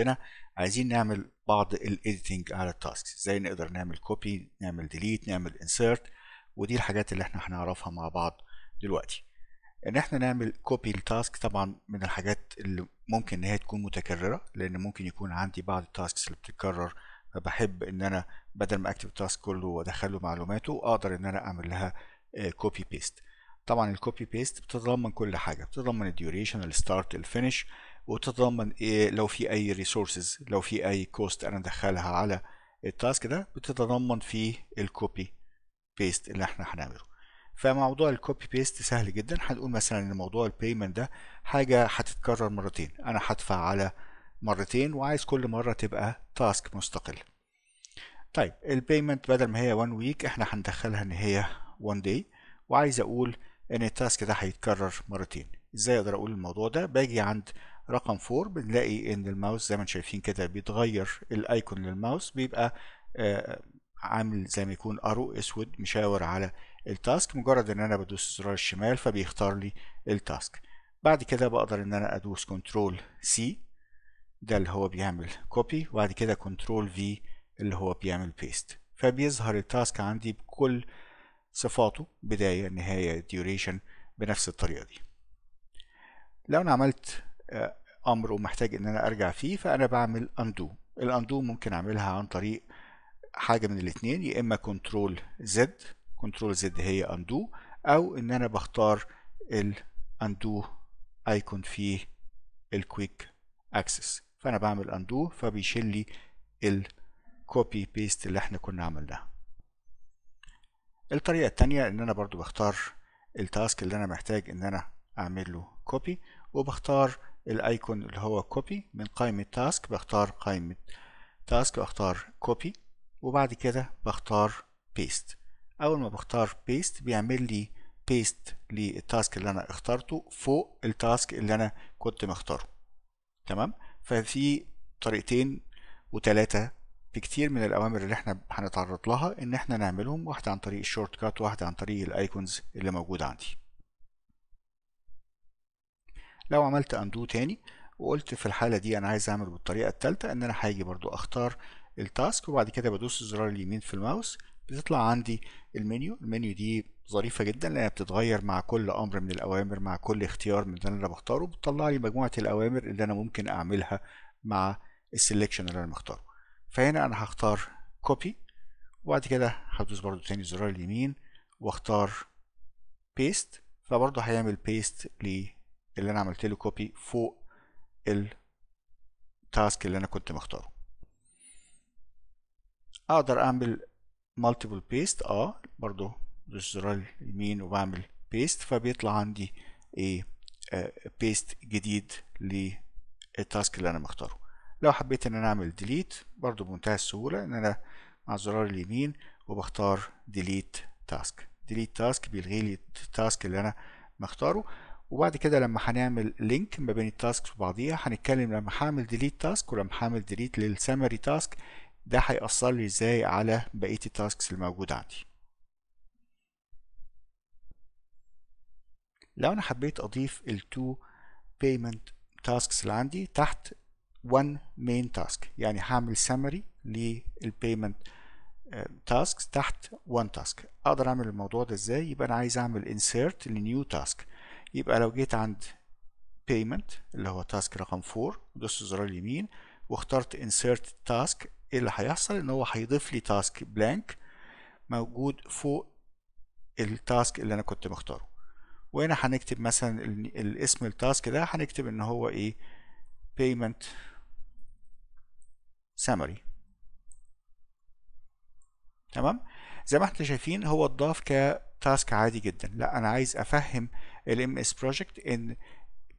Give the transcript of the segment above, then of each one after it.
عندنا عايزين نعمل بعض الايديتنج على التاسك ازاي نقدر نعمل كوبي نعمل ديليت نعمل انسيرت ودي الحاجات اللي احنا هنعرفها مع بعض دلوقتي ان احنا نعمل كوبي التاسك طبعا من الحاجات اللي ممكن ان هي تكون متكرره لان ممكن يكون عندي بعض التاسكس اللي بتتكرر فبحب ان انا بدل ما اكتب التاسك كله وادخله معلوماته اقدر ان انا اعمل لها كوبي آه، بيست طبعا الكوبي بيست بتتضمن كل حاجه بتتضمن الديوريشن الستارت الفينش وتتضمن إيه لو في أي ريسورسز لو في أي كوست أنا أدخلها على التاسك ده بتتضمن فيه الكوبي بيست اللي احنا هنعمله فموضوع الكوبي بيست سهل جدا هنقول مثلا ان موضوع البيمنت ده حاجه هتتكرر مرتين انا هدفع على مرتين وعايز كل مره تبقى تاسك مستقل طيب البيمنت بدل ما هي 1 ويك احنا هندخلها ان هي 1 داي وعايز اقول ان التاسك ده هيتكرر مرتين ازاي اقدر اقول الموضوع ده باجي عند رقم 4 بنلاقي ان الماوس زي ما انتم شايفين كده بيتغير الايكون للماوس بيبقى آه، عامل زي ما يكون ارو اسود مشاور على التاسك مجرد ان انا بدوس زرار الشمال فبيختار لي التاسك بعد كده بقدر ان انا ادوس كنترول سي ده اللي هو بيعمل كوبي وبعد كده كنترول في اللي هو بيعمل بيست فبيظهر التاسك عندي بكل صفاته بداية نهاية ديوريشن بنفس الطريقة دي لو انا عملت امر ومحتاج ان انا ارجع فيه فانا بعمل اندو الاندو ممكن اعملها عن طريق حاجه من الاثنين يا اما كنترول زد كنترول زد هي اندو او ان انا بختار الاندو ايكون فيه الكويك اكسس فانا بعمل اندو فبيشيل لي الكوبي بيست اللي احنا كنا عملناها الطريقه الثانيه ان انا برضو بختار التاسك اللي انا محتاج ان انا اعمل له كوبي وبختار الايكون اللي هو كوبي من قائمة تاسك بختار قائمة تاسك واختار كوبي وبعد كده بختار بيست اول ما بختار بيست بيعمل لي بيست للتاسك اللي انا اخترته فوق التاسك اللي انا كنت مختاره تمام ففي طريقتين وتلاتة بكتير من الأوامر اللي احنا هنتعرض لها إن احنا نعملهم واحدة عن طريق الشورت كات وواحدة عن طريق الأيكونز اللي موجودة عندي لو عملت اندو تاني وقلت في الحالة دي انا عايز اعمل بالطريقة التالتة ان انا هاجي برضو اختار التاسك وبعد كده بدوس الزرار اليمين في الماوس بتطلع عندي المنيو المنيو دي ظريفة جدا لانها بتتغير مع كل امر من الاوامر مع كل اختيار من اللي انا بختاره بتطلع لي مجموعة الاوامر اللي انا ممكن اعملها مع السلكشن اللي انا مختاره فهنا انا هختار كوبي وبعد كده هدوس برضو تاني الزرار اليمين واختار بيست فبرضه هيعمل بيست اللي انا عملت له كوبي فوق التاسك اللي انا كنت مختاره اقدر اعمل مالتيبل بيست اه برضو بالزرار اليمين وبعمل بيست فبيطلع عندي ايه بيست جديد للتاسك اللي انا مختاره لو حبيت ان انا اعمل ديليت برضو بمنتهى السهولة ان انا مع الزرار اليمين وبختار ديليت تاسك ديليت تاسك بيلغي لي التاسك اللي انا مختاره وبعد كده لما هنعمل لينك ما بين التاسكس وبعضيها هنتكلم لما هعمل ديليت تاسك ولما هعمل ديليت للسمري تاسك ده هيأثر لي ازاي على بقية التاسكس الموجودة عندي لو انا حبيت اضيف التو بيمنت تاسكس اللي عندي تحت وان مين تاسك يعني هعمل سامري للبيمنت تاسكس تحت وان تاسك اقدر اعمل الموضوع ده ازاي يبقى انا عايز اعمل انسيرت لنيو تاسك يبقى لو جيت عند payment اللي هو تاسك رقم 4 دوست زرار اليمين واخترت insert task ايه اللي هيحصل ان هو هيضيف لي تاسك blank موجود فوق التاسك اللي انا كنت مختاره وهنا هنكتب مثلا الاسم التاسك ده هنكتب ان هو ايه payment summary تمام زي ما احنا شايفين هو اتضاف كتاسك عادي جدا لا انا عايز افهم الام اس بروجكت ان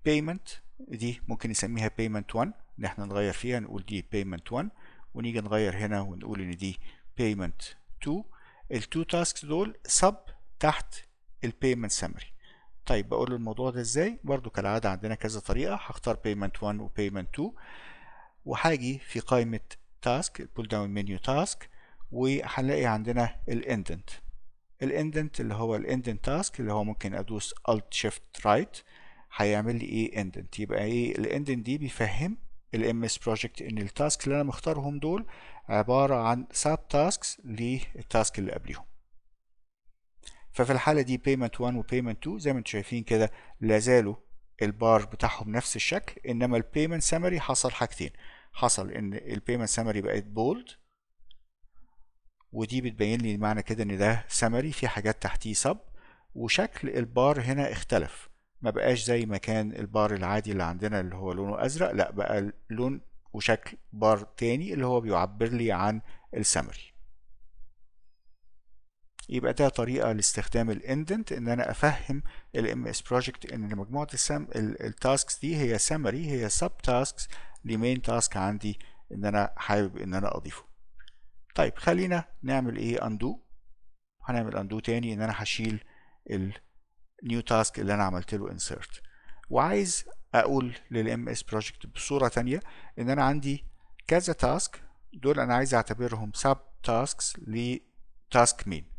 بيمنت دي ممكن نسميها بيمنت 1 ان احنا نغير فيها نقول دي بيمنت 1 ونيجي نغير هنا ونقول ان دي بيمنت 2 التو تاسكس دول سب تحت البيمنت سامري طيب بقول له الموضوع ده ازاي برضو كالعادة عندنا كذا طريقة هختار بيمنت 1 وبيمنت 2 وهاجي في قائمة تاسك البول داون منيو تاسك وهنلاقي عندنا الاندنت الاندنت اللي هو الاندنت تاسك اللي هو ممكن ادوس الت شيفت رايت هيعمل لي ايه اندنت يبقى ايه الاندنت دي بيفهم الام اس بروجكت ان التاسك اللي انا مختارهم دول عباره عن ساب تاسكس للتاسك اللي قبليهم ففي الحاله دي بيمنت 1 وبيمنت 2 زي ما انتم شايفين كده لا زالوا البار بتاعهم نفس الشكل انما البيمنت سامري حصل حاجتين حصل ان البيمنت سامري بقت بولد ودي بتبين لي معنى كده ان ده سمري في حاجات تحتيه سب وشكل البار هنا اختلف ما بقاش زي ما كان البار العادي اللي عندنا اللي هو لونه ازرق لا بقى لون وشكل بار تاني اللي هو بيعبر لي عن السمري يبقى ده طريقة لاستخدام الاندنت ان انا افهم الام اس بروجكت ان مجموعة السم التاسكس دي هي سمري هي سب تاسكس لمين تاسك عندي ان انا حابب ان انا اضيفه طيب خلينا نعمل ايه اندو هنعمل اندو تاني ان انا هشيل النيو تاسك اللي انا عملت له انسيرت وعايز اقول للام اس بروجكت بصوره تانية ان انا عندي كذا تاسك دول انا عايز اعتبرهم سب تاسكس لتاسك مين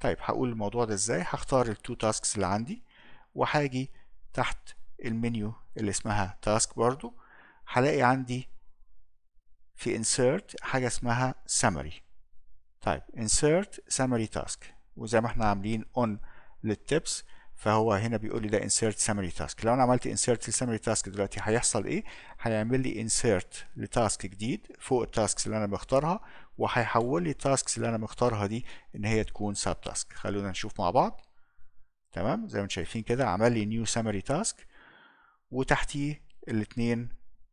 طيب هقول الموضوع ده ازاي هختار التو تاسكس اللي عندي وهاجي تحت المنيو اللي اسمها تاسك برضو هلاقي عندي في insert حاجة اسمها summary طيب insert summary task وزي ما احنا عاملين on للtips فهو هنا بيقول لي ده insert summary task لو انا عملت insert summary task دلوقتي هيحصل ايه هيعمل لي insert لتاسك جديد فوق التاسكس اللي انا بختارها وهيحول لي التاسكس اللي انا مختارها دي ان هي تكون sub تاسك خلونا نشوف مع بعض تمام زي ما انتم شايفين كده عمل لي new summary task وتحتيه الاثنين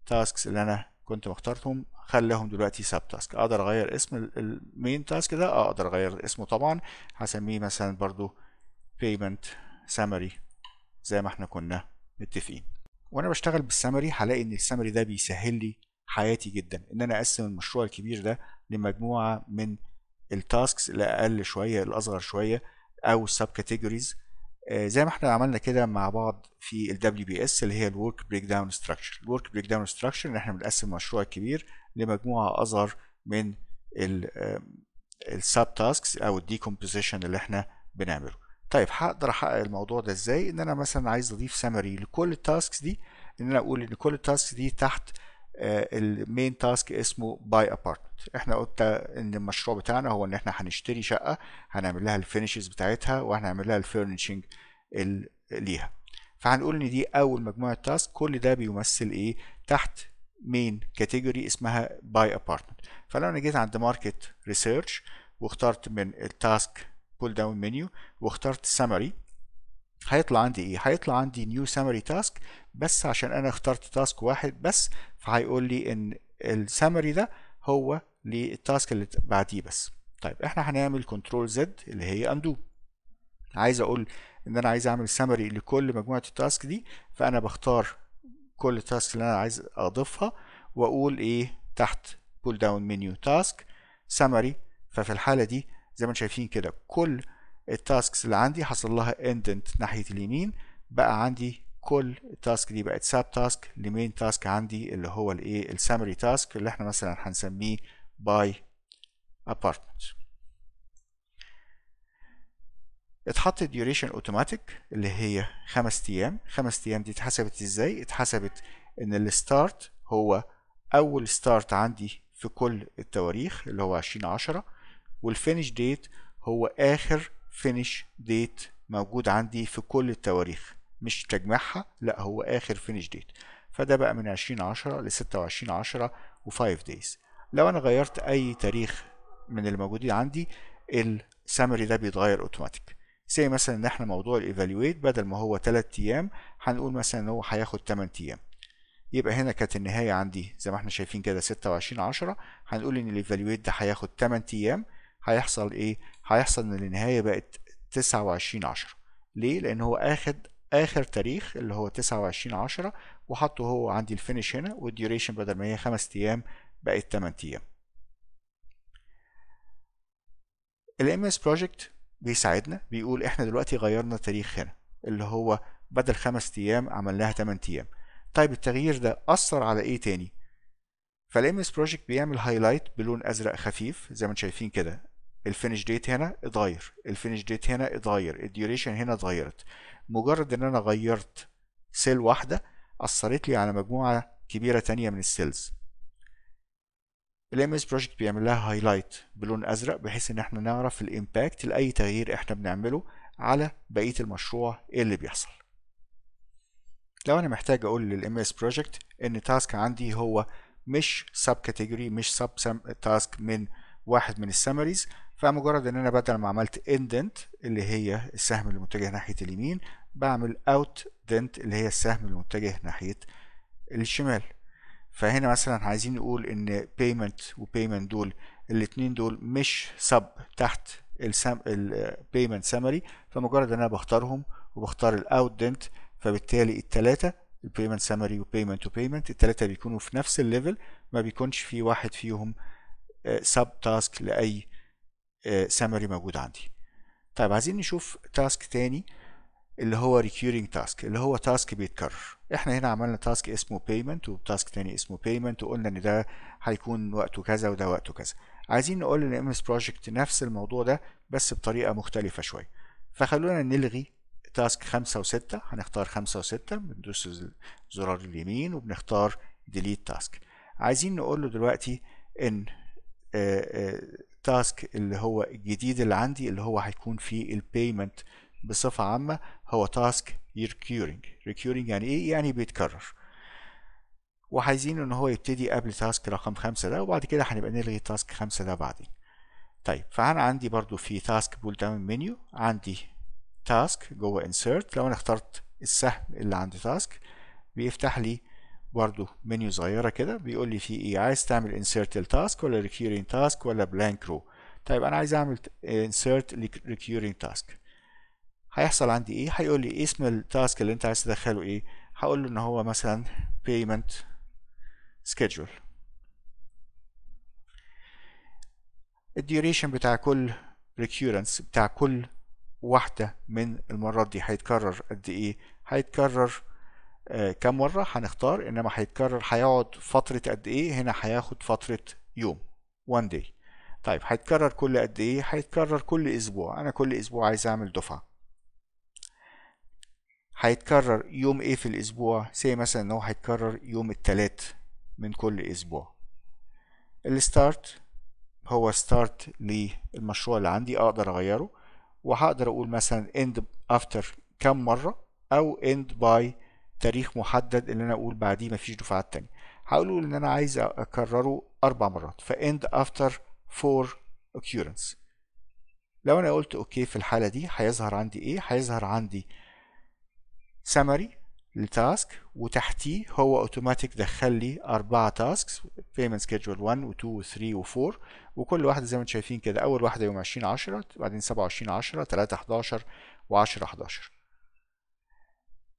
تاسكس اللي انا كنت مختارتهم خليهم دلوقتي سب تاسك اقدر اغير اسم المين تاسك ده آه، اقدر اغير اسمه طبعا هسميه مثلا برضو payment summary زي ما احنا كنا متفقين وانا بشتغل بالسمري هلاقي ان السمري ده بيسهل لي حياتي جدا ان انا اقسم المشروع الكبير ده لمجموعه من التاسكس الاقل شويه الاصغر شويه او السب آه، كاتيجوريز زي ما احنا عملنا كده مع بعض في ال WBS اللي هي الورك بريك داون ستراكشر الورك بريك داون ستراكشر ان احنا بنقسم المشروع الكبير لمجموعه اصغر من السب تاسكس او الديكومبوزيشن اللي احنا بنعمله طيب هقدر احقق الموضوع ده ازاي ان انا مثلا عايز اضيف سمري لكل التاسكس دي ان انا اقول ان كل التاسكس دي تحت آه، المين تاسك اسمه باي ابارتمنت احنا قلت ان المشروع بتاعنا هو ان احنا هنشتري شقه هنعمل لها الفينشز بتاعتها وهنعمل لها الفرنشنج ليها فهنقول ان دي اول مجموعه تاسك كل ده بيمثل ايه تحت مين كاتيجوري اسمها باي ابارتمنت فلو انا جيت عند ماركت ريسيرش واخترت من التاسك بول داون منيو واخترت سمري هيطلع عندي ايه هيطلع عندي نيو سمري تاسك بس عشان انا اخترت تاسك واحد بس فهيقول لي ان السمري ده هو للتاسك اللي بعديه بس طيب احنا هنعمل كنترول زد اللي هي اندو عايز اقول ان انا عايز اعمل سمري لكل مجموعه التاسك دي فانا بختار كل تاسك اللي انا عايز اضيفها واقول ايه تحت بول داون منيو تاسك سمري ففي الحاله دي زي ما انتم شايفين كده كل التاسكس اللي عندي حصل لها اندنت ناحيه اليمين بقى عندي كل التاسك دي بقت ساب تاسك لمين تاسك عندي اللي هو الايه السامري تاسك اللي احنا مثلا هنسميه باي ابارتمنت اتحط الديوريشن اوتوماتيك اللي هي خمس ايام خمس ايام دي اتحسبت ازاي اتحسبت ان الستارت هو اول ستارت عندي في كل التواريخ اللي هو عشرين عشرة والفينش ديت هو اخر فينش ديت موجود عندي في كل التواريخ مش تجميعها لا هو اخر فينش ديت فده بقى من عشرين عشرة لستة وعشرين عشرة وفايف دايز لو انا غيرت اي تاريخ من الموجودين عندي السامري ده بيتغير اوتوماتيك زي مثلا ان احنا موضوع الايفالويت بدل ما هو 3 ايام هنقول مثلا ان هو هياخد 8 ايام يبقى هنا كانت النهايه عندي زي ما احنا شايفين كده 26 10 هنقول ان الايفالويت ده هياخد 8 ايام هيحصل ايه هيحصل ان النهايه بقت 29 10 ليه لان هو اخد اخر تاريخ اللي هو 29 10 وحطه هو عندي الفينش هنا والديوريشن بدل ما هي 5 ايام بقت 8 ايام الام اس بروجكت بيساعدنا بيقول احنا دلوقتي غيرنا تاريخ هنا اللي هو بدل خمس ايام عملناها تمن ايام طيب التغيير ده اثر على ايه تاني فالام اس بروجكت بيعمل هايلايت بلون ازرق خفيف زي ما انتم شايفين كده الفينش ديت هنا اتغير الفينش ديت هنا اتغير الديوريشن هنا اتغيرت مجرد ان انا غيرت سيل واحده اثرت لي على مجموعه كبيره تانية من السيلز الايمج بروجكت بيعمل لها هايلايت بلون ازرق بحيث ان احنا نعرف الامباكت لاي تغيير احنا بنعمله على بقيه المشروع ايه اللي بيحصل لو انا محتاج اقول للام اس بروجكت ان تاسك عندي هو مش سب كاتيجوري مش سب تاسك من واحد من السامريز فمجرد ان انا بدل ما عملت اندنت اللي هي السهم المتجه ناحيه اليمين بعمل اوت دنت اللي هي السهم المتجه ناحيه الشمال فهنا مثلا عايزين نقول ان payment و payment دول الاتنين دول مش سب تحت البيمنت سامري فمجرد ان انا بختارهم وبختار الاوت دنت فبالتالي التلاتة البيمنت سامري وبيمنت وبيمنت التلاتة بيكونوا في نفس الليفل ما بيكونش في واحد فيهم سب آه، تاسك لاي سامري آه، موجود عندي طيب عايزين نشوف تاسك تاني اللي هو recurring task اللي هو تاسك بيتكرر احنا هنا عملنا تاسك اسمه payment وتاسك تاني اسمه payment وقلنا ان ده هيكون وقته كذا وده وقته كذا عايزين نقول ام اس بروجكت نفس الموضوع ده بس بطريقه مختلفه شويه فخلونا نلغي تاسك خمسة وستة هنختار خمسة وستة بندوس الزرار اليمين وبنختار delete task عايزين نقول له دلوقتي ان تاسك آه، آه، اللي هو الجديد اللي عندي اللي هو هيكون فيه البيمنت بصفة عامة هو تاسك recurring recurring يعني ايه يعني بيتكرر وعايزين ان هو يبتدي قبل تاسك رقم خمسة ده وبعد كده هنبقى نلغي تاسك خمسة ده بعدين طيب فانا عندي برضو في تاسك بول داون منيو عندي تاسك جوه insert لو انا اخترت السهم اللي عند تاسك بيفتح لي برضو منيو صغيرة كده بيقول لي في ايه عايز تعمل insert لتاسك ولا recurring task ولا blank row طيب انا عايز اعمل insert recurring task هيحصل عندي ايه هيقول لي اسم التاسك اللي انت عايز تدخله ايه هقول له ان هو مثلا payment schedule الديوريشن بتاع كل recurrence بتاع كل واحدة من المرات دي هيتكرر قد ايه هيتكرر آه كم مرة هنختار انما هيتكرر هيقعد فترة قد ايه هنا هياخد فترة يوم one day طيب هيتكرر كل قد ايه هيتكرر كل اسبوع انا كل اسبوع عايز اعمل دفعة هيتكرر يوم ايه في الاسبوع سي مثلا ان هو هيتكرر يوم الثلاث من كل اسبوع الستارت هو ستارت للمشروع اللي عندي اقدر اغيره وهقدر اقول مثلا end after كم مره او end by تاريخ محدد اللي انا اقول بعديه مفيش دفعات تانية هقول ان انا عايز اكرره اربع مرات ف end after for occurrence لو انا قلت اوكي في الحاله دي هيظهر عندي ايه هيظهر عندي سمري للتاسك وتحتيه هو اوتوماتيك دخل لي اربعه تاسكس بيمنت سكيدجول 1 و2 و3 و4 وكل واحده زي ما انتم شايفين كده اول واحده يوم 20 10 بعدين 27 10 3 11 و10 11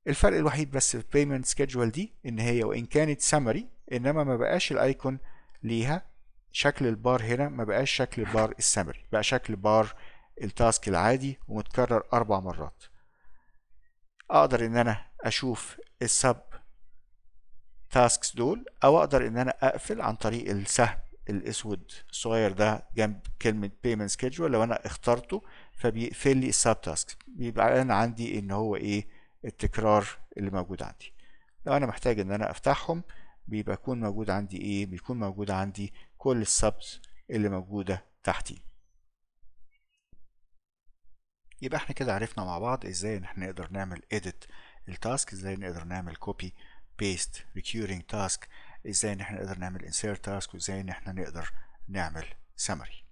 الفرق الوحيد بس في البيمنت سكيدجول دي ان هي وان كانت سمري انما ما بقاش الايكون ليها شكل البار هنا ما بقاش شكل البار السمري بقى شكل بار التاسك العادي ومتكرر اربع مرات اقدر ان انا اشوف السب تاسكس دول او اقدر ان انا اقفل عن طريق السهم الاسود الصغير ده جنب كلمه بيمنت سكيدجول لو انا اخترته فبيقفل لي السب تاسكس بيبقى انا عندي ان هو ايه التكرار اللي موجود عندي لو انا محتاج ان انا افتحهم بيبقى يكون موجود عندي ايه بيكون موجود عندي كل السبس اللي موجوده تحتي يبقى احنا كده عرفنا مع بعض ازاي ان احنا نقدر نعمل edit التاسك ازاي نقدر نعمل copy paste recurring task ازاي ان احنا نقدر نعمل insert task وازاي ان احنا نقدر نعمل summary